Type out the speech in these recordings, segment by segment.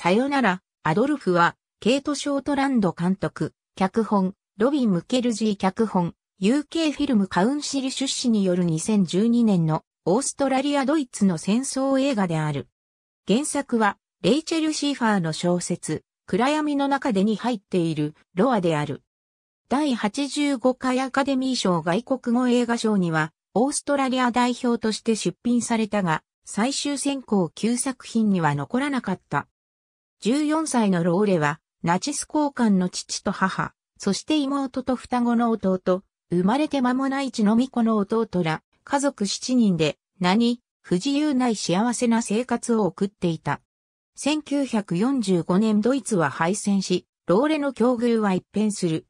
さよなら、アドルフは、ケイト・ショートランド監督、脚本、ロビン・ムケルジー脚本、UK フィルムカウンシル出資による2012年のオーストラリア・ドイツの戦争映画である。原作は、レイチェル・シーファーの小説、暗闇の中でに入っている、ロアである。第85回アカデミー賞外国語映画賞には、オーストラリア代表として出品されたが、最終選考9作品には残らなかった。14歳のローレは、ナチス交換の父と母、そして妹と双子の弟、生まれて間もない血のみ子の弟ら、家族7人で、何、不自由ない幸せな生活を送っていた。1945年ドイツは敗戦し、ローレの境遇は一変する。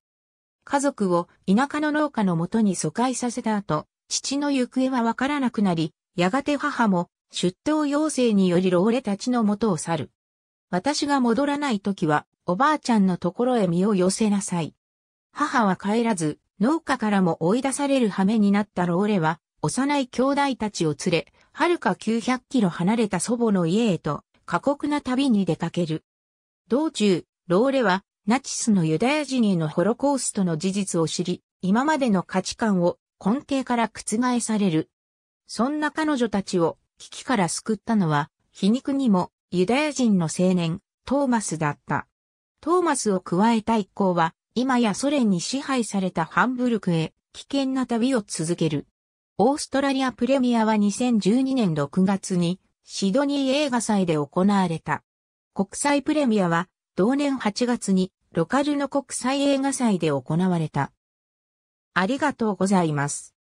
家族を田舎の農家のもとに疎開させた後、父の行方はわからなくなり、やがて母も出頭要請によりローレたちのもとを去る。私が戻らない時は、おばあちゃんのところへ身を寄せなさい。母は帰らず、農家からも追い出される羽目になったローレは、幼い兄弟たちを連れ、遥か900キロ離れた祖母の家へと、過酷な旅に出かける。道中、ローレは、ナチスのユダヤ人へのホロコーストの事実を知り、今までの価値観を根底から覆される。そんな彼女たちを危機から救ったのは、皮肉にもユダヤ人の青年、トーマスだった。トーマスを加えた一行は、今やソ連に支配されたハンブルクへ危険な旅を続ける。オーストラリアプレミアは2012年6月にシドニー映画祭で行われた。国際プレミアは同年8月にロカルの国際映画祭で行われた。ありがとうございます。